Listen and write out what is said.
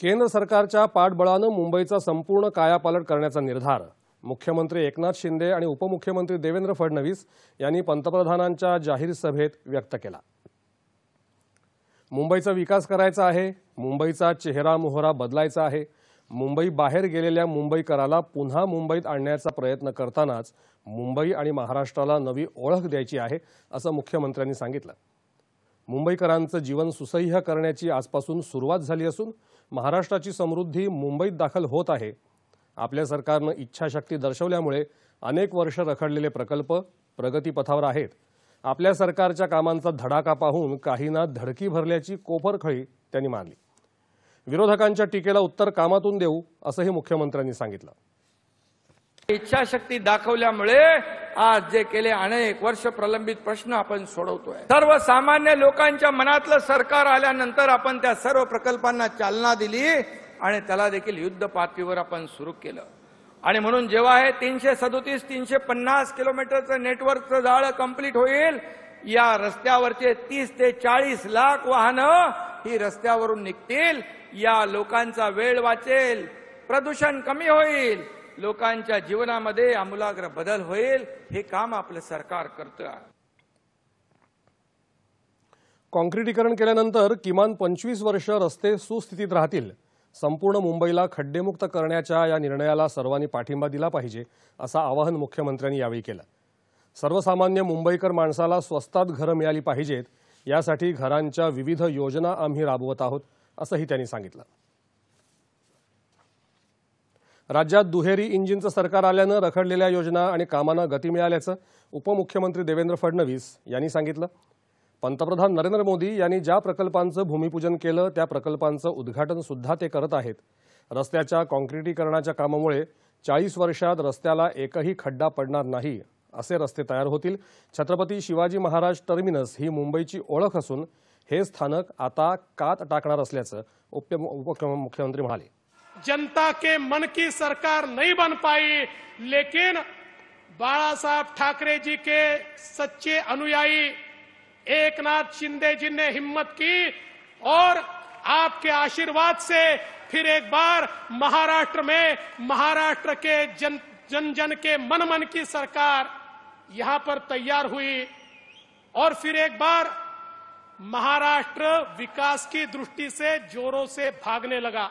केंद्र सरकारच्या पाठबळानं मुंबईचा संपूर्ण कायापालट करण्याचा निर्धार मुख्यमंत्री एकनाथ शिंदे आणि उपमुख्यमंत्री देवेंद्र फडणवीस यांनी पंतप्रधानांच्या जाहीर सभेत व्यक्त केला मुंबईचा विकास करायचा आहे मुंबईचा चेहरा मोहरा बदलायचा आहे मुंबई बाहेर गेलेल्या मुंबईकराला पुन्हा मुंबईत आणण्याचा प्रयत्न करतानाच मुंबई आणि महाराष्ट्राला नवी ओळख द्यायची आहे असं मुख्यमंत्र्यांनी सांगितलं मुंबईकरांचं जीवन सुसह्य करण्याची आजपासून सुरुवात झाली असून महाराष्ट्राची समृद्धी मुंबईत दाखल होत आहे आपल्या सरकारनं इच्छाशक्ती दर्शवल्यामुळे अनेक वर्ष रखडलेले प्रकल्प प्रगतीपथावर आहेत आपल्या सरकारच्या कामांचा धडाका पाहून काहींना धडकी भरल्याची कोपरखळी त्यांनी मानली विरोधकांच्या टीकेला उत्तर कामातून देऊ असंही मुख्यमंत्र्यांनी सांगितलं इच्छाशक्ती दाखवल्यामुळे आज जे केले अनेक वर्ष प्रलंबित प्रश्न आपण सोडवतोय सर्वसामान्य लोकांच्या मनातलं सरकार आल्यानंतर आपण त्या सर्व प्रकल्पांना चालना दिली आणि त्याला देखील युद्ध पातळीवर आपण सुरू केलं आणि म्हणून जेव्हा हे तीनशे सदोतीस तीनशे पन्नास किलोमीटरचं नेटवर्कचं जाळं कम्प्लीट होईल या रस्त्यावरचे तीस ते चाळीस लाख वाहनं ही रस्त्यावरून निघतील या लोकांचा वेळ वाचेल प्रदूषण कमी होईल लोकांच्या जीवनामध्ये आमूलाग्र बदल होईल हे काम आपलं सरकार करत कॉन्क्रिटीकरण केल्यानंतर किमान पंचवीस वर्ष रस्ते सुस्थितीत राहतील संपूर्ण मुंबईला खड्डेमुक्त करण्याच्या या निर्णयाला सर्वांनी पाठिंबा दिला पाहिजे असं आवाहन मुख्यमंत्र्यांनी यावेळी केलं सर्वसामान्य मुंबईकर माणसाला स्वस्तात घरं मिळाली पाहिजेत यासाठी घरांच्या विविध योजना आम्ही राबवत आहोत असंही त्यांनी सांगितलं राज्यात दुहेरी इंजिनचं सरकार आल्यानं रखडलेल्या योजना आणि कामांना गती मिळाल्याचं उपमुख्यमंत्री देवेंद्र फडणवीस यांनी सांगितलं पंतप्रधान नरेंद्र मोदी यांनी ज्या प्रकल्पांचं भूमिपूजन केलं त्या प्रकल्पांचं उद्घाटन सुद्धा ते करत आहेत रस्त्याच्या काँक्रिटीकरणाच्या कामामुळे चाळीस वर्षात रस्त्याला एकही खड्डा पडणार नाही असे रस्ते तयार होतील छत्रपती शिवाजी महाराज टर्मिनस ही मुंबईची ओळख असून हे स्थानक आता कात टाकणार असल्याचं उपमुख्यमंत्री म्हणाले जनता के मन की सरकार नहीं बन पाई लेकिन बाला साहब ठाकरे जी के सच्चे अनुयायी एक नाथ शिंदे जी ने हिम्मत की और आपके आशीर्वाद से फिर एक बार महाराष्ट्र में महाराष्ट्र के जन जन जन के मन मन की सरकार यहां पर तैयार हुई और फिर एक बार महाराष्ट्र विकास की दृष्टि से जोरों से भागने लगा